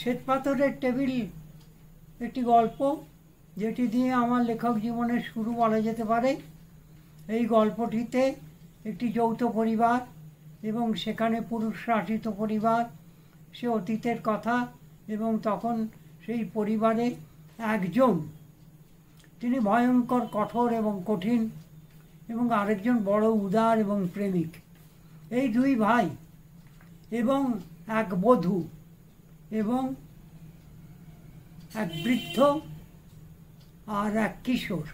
শ্বেতপাথরের টেবিল একটি গল্প যেটি দিয়ে আমার লেখক জীবনের শুরু বলা যেতে পারে এই গল্পটিতে একটি যৌথ পরিবার এবং সেখানে পুরুষ শাসিত পরিবার সে অতীতের কথা এবং তখন সেই পরিবারে একজন তিনি ভয়ঙ্কর কঠোর এবং কঠিন এবং আরেকজন বড় উদার এবং প্রেমিক এই দুই ভাই এবং এক বধূ এবং এক বৃদ্ধ আর এক কিশোর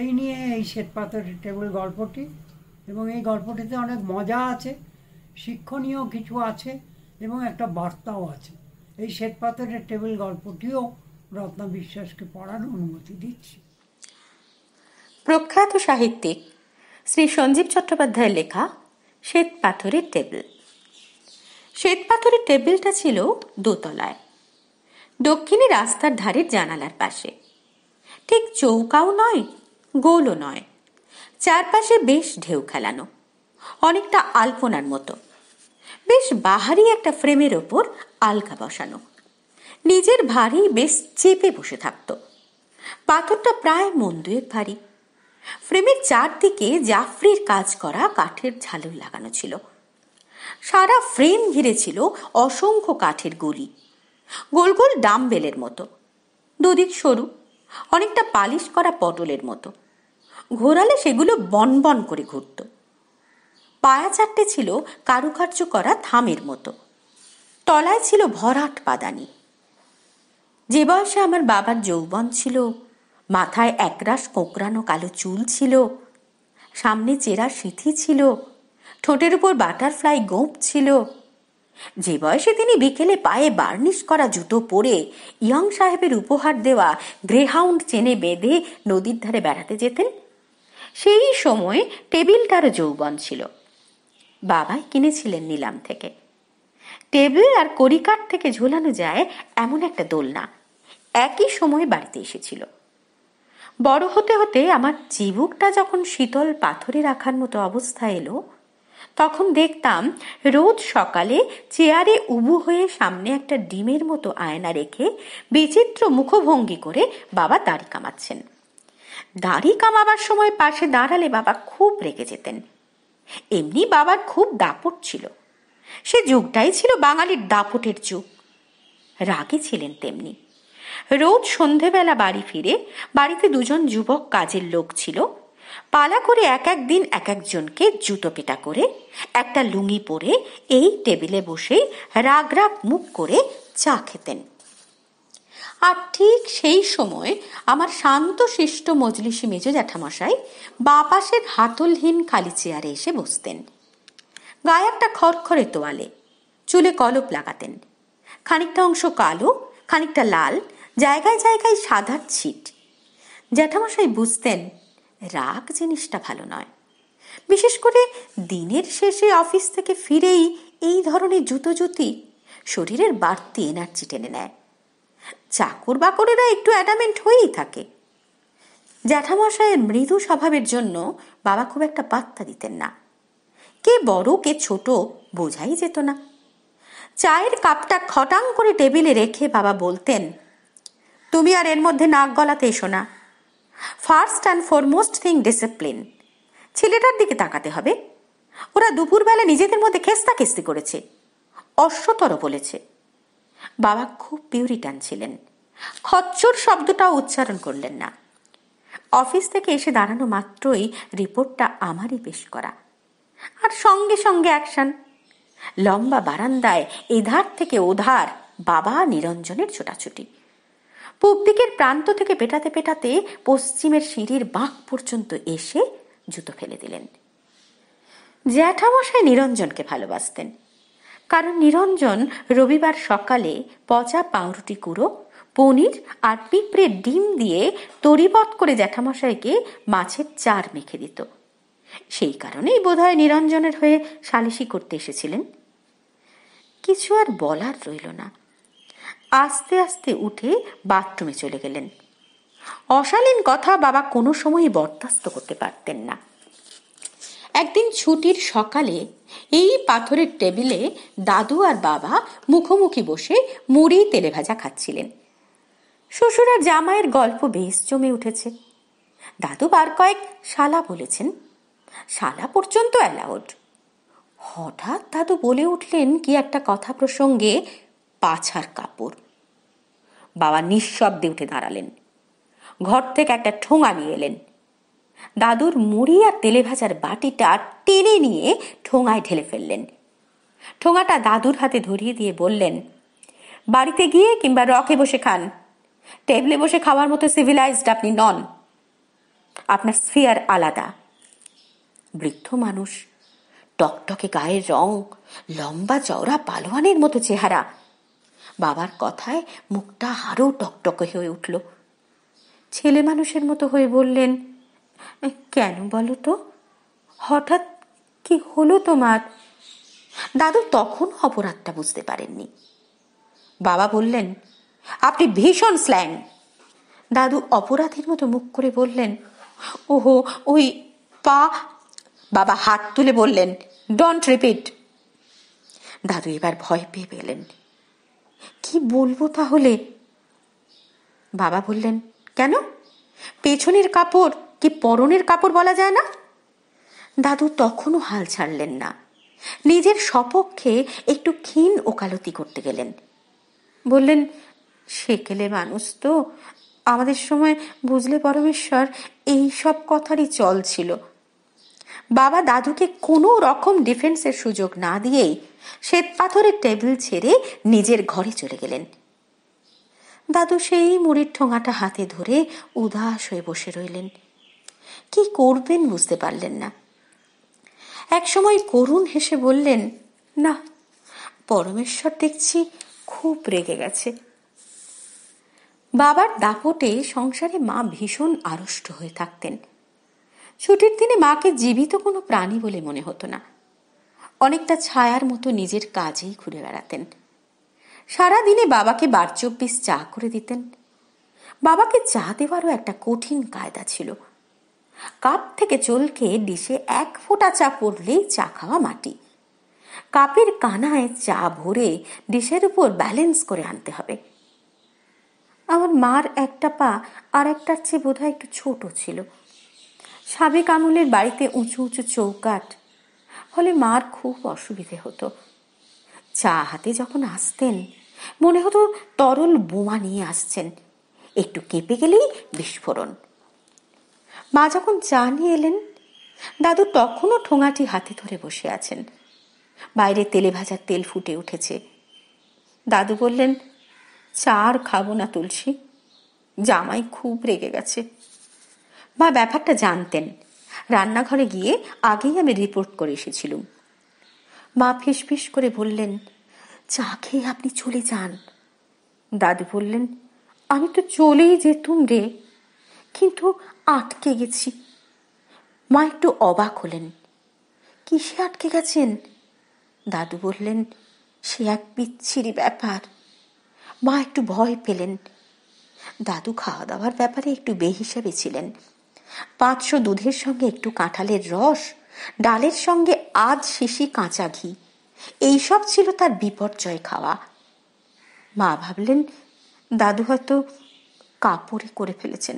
এই নিয়ে এই শ্বেতপাথর টেবিল গল্পটি এবং এই গল্পটিতে অনেক মজা আছে শিক্ষণীয় কিছু আছে এবং একটা বার্তাও আছে এই শ্বেতপাথরের টেবিল গল্পটিও রত্ন বিশ্বাসকে পড়ার অনুমতি দিচ্ছি প্রখ্যাত সাহিত্যিক শ্রী সঞ্জীব চট্টোপাধ্যায়ের লেখা শ্বেত পাথরের টেবিল শ্বেতপাথরের টেবিলটা ছিল দোতলায় দক্ষিণে রাস্তার ধারের জানালার পাশে ঠিক চৌকাও নয় গোলও নয় চারপাশে বেশ ঢেউ খেলানো অনেকটা আলপনার মতো বেশ বাহারি একটা ফ্রেমের ওপর আলকা বসানো নিজের ভারী বেশ চেপে বসে থাকত পাথরটা প্রায় মন দুয়েক ভারী ফ্রেমের চারদিকে জাফরির কাজ করা কাঠের ঝালর লাগানো ছিল সারা ফ্রেম ঘিরে ছিল অসংখ্য কাঠের গুলি গোল গোল ডাম্বেলের মতো দুদিক সরু অনেকটা পালিশ করা পটলের মতো ঘোরালে সেগুলো বনবন করে ঘুরত পায়া চারটে ছিল কারুকার্য করা থামের মতো তলায় ছিল ভরাট পাদানি যে বয়সে আমার বাবার যৌবন ছিল মাথায় একরাশ কোঁকড়ানো কালো চুল ছিল সামনে চেরা সিথি ছিল ঠোঁটের উপর বাটারফ্লাই গোপ ছিল যে বয়সে তিনি বিকেলে পায়ে বার্নিশ করা জুতো পরে ইয়ং সাহেবের উপহার দেওয়া গ্রেহাউন্ড চেনে বেঁধে নদীর ধারে বেড়াতে যেতেন সেই সময়ে তার যৌবন ছিল বাবাই কিনেছিলেন নিলাম থেকে টেবিল আর করিকাট থেকে ঝোলানো যায় এমন একটা দোলনা একই সময়ে বাড়িতে এসেছিল বড় হতে হতে আমার চিবুকটা যখন শীতল পাথরে রাখার মতো অবস্থা এলো তখন দেখতাম রোজ সকালে চেয়ারে উবু হয়ে সামনে একটা ডিমের মতো আয়না রেখে বিচিত্র মুখভঙ্গি করে বাবা দাড়ি কামাচ্ছেন দাড়ি কামাবার সময় পাশে দাঁড়ালে বাবা খুব রেগে যেতেন এমনি বাবার খুব দাপট ছিল সে যুগটাই ছিল বাঙালির দাপটের যুগ রাগে ছিলেন তেমনি রোজ সন্ধেবেলা বাড়ি ফিরে বাড়িতে দুজন যুবক কাজের লোক ছিল পালা করে এক এক দিন এক একজনকে জুতো পেটা করে একটা লুঙ্গি পরে এই টেবিলে বসে রাগ রাগ মুখ করে চা খেতেন আর ঠিক সেই সময় আমার শান্ত শিষ্ট মজলিসি মেজো জ্যাঠামশাই বাপাসের হাতলহীন খালি চেয়ারে এসে বসতেন গায়ে একটা খড়খড়ে তোয়ালে চুলে কলপ লাগাতেন খানিকটা অংশ কালো খানিকটা লাল জায়গায় জায়গায় সাদার ছিট জ্যাঠামশাই বুঝতেন রাগ জিনিসটা ভালো নয় বিশেষ করে দিনের শেষে অফিস থেকে ফিরেই এই ধরনের জুতো জুতি শরীরের বাড়তি এনার্জি টেনে নেয় চাকর বাকরেরা একটু অ্যাডামেন্ট হয়েই থাকে জ্যাঠামশায়ের মৃদু স্বভাবের জন্য বাবা খুব একটা পাত্তা দিতেন না কে বড় কে ছোট বোঝাই যেত না চায়ের কাপটা খটাং করে টেবিলে রেখে বাবা বলতেন তুমি আর এর মধ্যে নাক গলাতে এসো না first and foremost thing discipline ছেলেটার দিকে তাকাতে হবে ওরা দুপুরবেলা নিজেদের মধ্যে খেস্তা খেস্তি করেছে অশ্বতর বলেছে বাবা খুব পিউরিটান ছিলেন খচ্চর শব্দটা উচ্চারণ করলেন না অফিস থেকে এসে দাঁড়ানো মাত্রই রিপোর্টটা আমারই পেশ করা আর সঙ্গে সঙ্গে অ্যাকশন লম্বা বারান্দায় এধার থেকে ওধার বাবা নিরঞ্জনের ছোটাছুটি পূব দিকের প্রান্ত থেকে পেটাতে পেটাতে পশ্চিমের সিঁড়ির বাঁক পর্যন্ত এসে জুতো ফেলে দিলেন জ্যাঠামশাই নিরঞ্জনকে ভালোবাসতেন কারণ নিরঞ্জন রবিবার সকালে পচা পাউরুটি কুড়ো পনির আর পিঁপড়ের ডিম দিয়ে তরিবত করে জ্যাঠামশাইকে মাছের চার মেখে দিত সেই কারণেই বোধহয় নিরঞ্জনের হয়ে সালিশি করতে এসেছিলেন কিছু আর বলার রইল না আস্তে আস্তে উঠে বাথরুমে চলে গেলেন অশালীন কথা বাবা কোনো সময়ই বরদাস্ত করতে পারতেন না একদিন ছুটির সকালে এই পাথরের টেবিলে দাদু আর বাবা মুখোমুখি বসে মুড়ি তেলে ভাজা খাচ্ছিলেন শ্বশুর আর জামাইয়ের গল্প বেশ জমে উঠেছে দাদু বার কয়েক শালা বলেছেন শালা পর্যন্ত অ্যালাউড হঠাৎ দাদু বলে উঠলেন কি একটা কথা প্রসঙ্গে পাছার কাপড় বাবা নিঃশব্দে উঠে দাঁড়ালেন ঘর থেকে একটা ঠোঙা নিয়ে এলেন দাদুর মুড়ি আর তেলে ভাজার বাটিটা টেনে নিয়ে ঠোঙায় ঢেলে ফেললেন ঠোঙাটা দাদুর হাতে ধরিয়ে দিয়ে বললেন বাড়িতে গিয়ে কিংবা রকে বসে খান টেবলে বসে খাওয়ার মতো সিভিলাইজড আপনি নন আপনার স্ফিয়ার আলাদা বৃদ্ধ মানুষ টকটকে গায়ের রং লম্বা চওড়া পালোয়ানের মতো চেহারা বাবার কথায় মুখটা আরও টকটকে হয়ে উঠল ছেলে মানুষের মতো হয়ে বললেন কেন বলো তো হঠাৎ কি হলো তোমার দাদু তখন অপরাধটা বুঝতে পারেননি বাবা বললেন আপনি ভীষণ স্ল্যাং দাদু অপরাধীর মতো মুখ করে বললেন ওহো ওই পা বাবা হাত তুলে বললেন ডন্ট রিপিট দাদু এবার ভয় পেয়ে পেলেন কি বলবো তাহলে বাবা বললেন কেন পেছনের কাপড় কি পরনের কাপড় বলা যায় না দাদু তখনও হাল ছাড়লেন না নিজের সপক্ষে একটু ক্ষীণ ওকালতি করতে গেলেন বললেন সেকেলে মানুষ তো আমাদের সময় বুঝলে পরমেশ্বর এই সব কথারই চল ছিল বাবা দাদুকে কোনো রকম ডিফেন্সের সুযোগ না দিয়েই শ্বেত পাথরের টেবিল ছেড়ে নিজের ঘরে চলে গেলেন দাদু সেই মুড়ির ঠোঙাটা হাতে ধরে উদাস হয়ে বসে রইলেন কি করবেন বুঝতে পারলেন না একসময় করুণ হেসে বললেন না পরমেশ্বর দেখছি খুব রেগে গেছে বাবার দাপটে সংসারে মা ভীষণ আড়ষ্ট হয়ে থাকতেন ছুটির দিনে মাকে জীবিত কোনো প্রাণী বলে মনে হতো না অনেকটা ছায়ার মতো নিজের কাজেই ঘুরে বেড়াতেন সারা দিনে বাবাকে বার চব্বিশ চা করে দিতেন বাবাকে চা দেওয়ারও একটা কঠিন কায়দা ছিল কাপ থেকে চলকে ডিশে এক ফোঁটা চা পড়লেই চা খাওয়া মাটি কাপের কানায় চা ভরে ডিশের উপর ব্যালেন্স করে আনতে হবে আমার মার একটা পা আর একটার চেয়ে বোধহয় একটু ছোট ছিল সাবেক আমলের বাড়িতে উঁচু উঁচু চৌকাট ফলে মার খুব অসুবিধে হতো চা হাতে যখন আসতেন মনে হতো তরল বোমা নিয়ে আসছেন একটু কেঁপে গেলেই বিস্ফোরণ মা যখন চা নিয়ে এলেন দাদু তখনও ঠোঙাটি হাতে ধরে বসে আছেন বাইরে তেলে ভাজার তেল ফুটে উঠেছে দাদু বললেন চা আর খাবো না তুলসী জামাই খুব রেগে গেছে মা ব্যাপারটা জানতেন রান্নাঘরে গিয়ে আগেই আমি রিপোর্ট করে এসেছিলুম মা ফিসফিস করে বললেন চা খেয়ে আপনি চলে যান দাদু বললেন আমি তো চলেই যেতুম রে কিন্তু আটকে গেছি মা একটু অবাক হলেন কিসে আটকে গেছেন দাদু বললেন সে এক পিচ্ছিরি ব্যাপার মা একটু ভয় পেলেন দাদু খাওয়া দাওয়ার ব্যাপারে একটু বেহিসাবে ছিলেন পাঁচশো দুধের সঙ্গে একটু কাঁঠালের রস ডালের সঙ্গে আজ শিশি কাঁচা ঘি এইসব ছিল তার বিপর্যয় খাওয়া মা ভাবলেন দাদু হয়তো কাপড়ে করে ফেলেছেন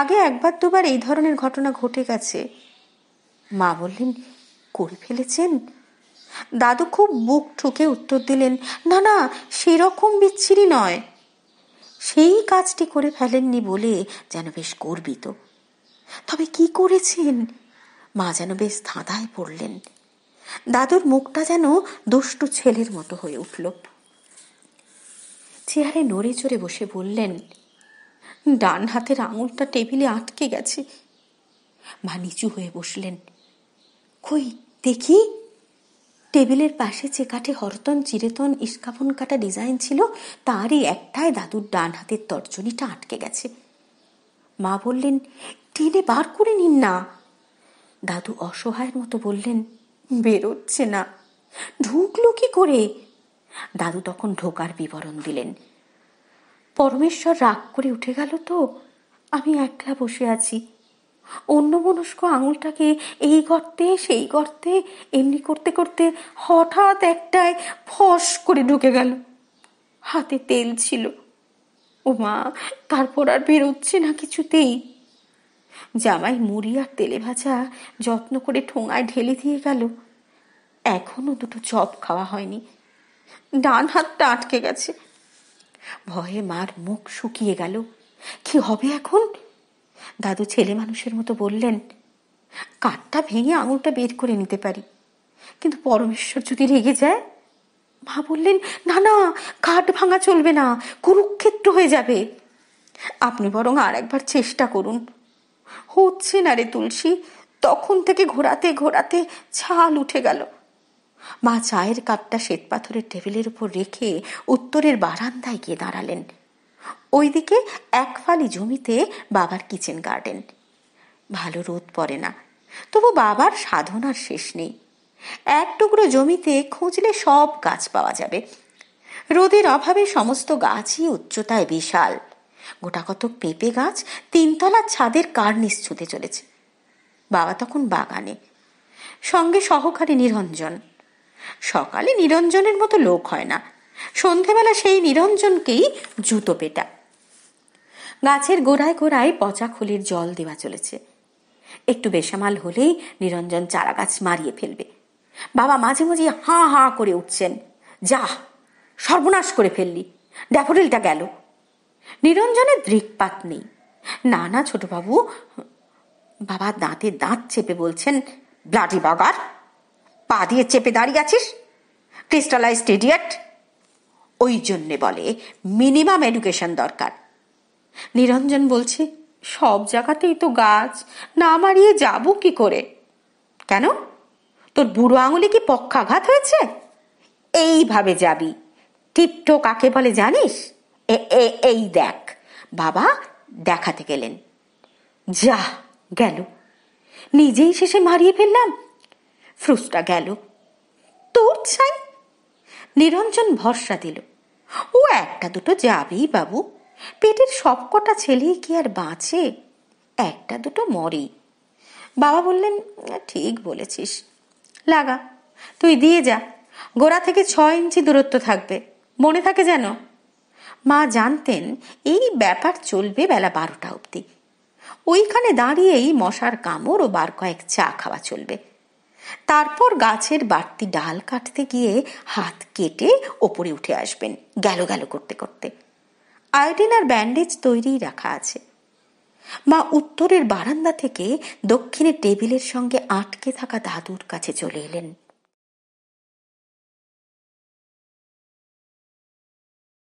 আগে একবার দুবার এই ধরনের ঘটনা ঘটে গেছে মা বললেন করে ফেলেছেন দাদু খুব বুক ঠুকে উত্তর দিলেন না না সেরকম বিচ্ছিরি নয় সেই কাজটি করে ফেলেননি বলে যেন বেশ গর্বিত তবে কি করেছেন মা যেন বেশ ধাঁধায় পড়লেন দাদুর মুখটা যেন দুষ্টু ছেলের মতো হয়ে উঠল চেয়ারে নড়ে চড়ে বসে বললেন ডান হাতের আঙুলটা টেবিলে আটকে গেছে মা নিচু হয়ে বসলেন কই দেখি টেবিলের পাশে যে কাঠে হরতন চিরেতন ইস্কাপন কাটা ডিজাইন ছিল তারই একটায় দাদুর ডান হাতের তর্জনীটা আটকে গেছে মা বললেন টেনে বার করে নিন না দাদু অসহায়ের মতো বললেন বেরোচ্ছে না ঢুকলো কি করে দাদু তখন ঢোকার বিবরণ দিলেন পরমেশ্বর রাগ করে উঠে গেল তো আমি একলা বসে আছি অন্য মনস্ক আঙুলটাকে এই গর্তে সেই গর্তে এমনি করতে করতে হঠাৎ একটায় ফস করে ঢুকে গেল হাতে তেল ছিল ও মা তারপর আর বেরোচ্ছে না কিছুতেই জামাই মুড়ি আর তেলে ভাজা যত্ন করে ঠোঙায় ঢেলে দিয়ে গেল এখনো দুটো চপ খাওয়া হয়নি ডান হাতটা আটকে গেছে ভয়ে মার মুখ শুকিয়ে গেল কি হবে এখন দাদু ছেলে মানুষের মতো বললেন কাঠটা ভেঙে আঙুলটা বের করে নিতে পারি কিন্তু পরমেশ্বর যদি রেগে যায় মা বললেন না না ঘাট ভাঙা চলবে না কুরুক্ষেত্র হয়ে যাবে আপনি বরং আর একবার চেষ্টা করুন হচ্ছে না রে তুলসী তখন থেকে ঘোরাতে ঘোরাতে ছাল উঠে গেল মা চায়ের কাপটা শ্বেতপাথরের টেবিলের উপর রেখে উত্তরের বারান্দায় গিয়ে দাঁড়ালেন ওইদিকে এক ফালি জমিতে বাবার কিচেন গার্ডেন ভালো রোদ পড়ে না তবু বাবার সাধনার শেষ নেই এক টুকরো জমিতে খুঁজলে সব গাছ পাওয়া যাবে রোদের অভাবে সমস্ত গাছই উচ্চতায় বিশাল গোটা কত পেঁপে গাছ তিনতলার ছাদের কার্নিশ ছুতে চলেছে বাবা তখন বাগানে সঙ্গে সহকারী নিরঞ্জন সকালে নিরঞ্জনের মতো লোক হয় না সন্ধেবেলা সেই নিরঞ্জনকেই জুতো পেটা গাছের গোড়ায় গোড়ায় পচা খুলির জল দেওয়া চলেছে একটু বেসামাল হলেই নিরঞ্জন চারা গাছ মারিয়ে ফেলবে বাবা মাঝে মাঝে হাঁ হাঁ করে উঠছেন যা সর্বনাশ করে ফেললি ড্যাফোডিলটা গেল নিরঞ্জনের দৃকপাত নেই না না ছোটবাবু বাবা দাঁতে দাঁত চেপে বলছেন ব্লাডি বাগার পা দিয়ে চেপে দাঁড়িয়ে আছিস ক্রিস্টালাইজ স্টেডিয়াট ওই জন্যে বলে মিনিমাম এডুকেশন দরকার নিরঞ্জন বলছে সব জায়গাতেই তো গাছ না মারিয়ে যাব কি করে কেন তোর বুড়ো আঙুলে কি পক্ষাঘাত হয়েছে এইভাবে যাবি টিপটো কাকে বলে জানিস এই দেখ বাবা দেখাতে গেলেন যা গেল নিজেই শেষে মারিয়ে ফেললাম ফ্রুসটা গেল তোর চাই নিরঞ্জন ভরসা দিল ও একটা দুটো যাবেই বাবু পেটের সবকটা ছেলেই কি আর বাঁচে একটা দুটো মরেই বাবা বললেন ঠিক বলেছিস লাগা তুই দিয়ে যা গোড়া থেকে ছ ইঞ্চি দূরত্ব থাকবে মনে থাকে যেন মা জানতেন এই ব্যাপার চলবে বেলা বারোটা অবধি ওইখানে দাঁড়িয়েই মশার কামড় ও বার কয়েক চা খাওয়া চলবে তারপর গাছের বাড়তি ডাল কাটতে গিয়ে হাত কেটে ওপরে উঠে আসবেন গেল গেল করতে করতে আয়োডিন আর ব্যান্ডেজ তৈরিই রাখা আছে মা উত্তরের বারান্দা থেকে দক্ষিণে টেবিলের সঙ্গে আটকে থাকা দাদুর কাছে চলে এলেন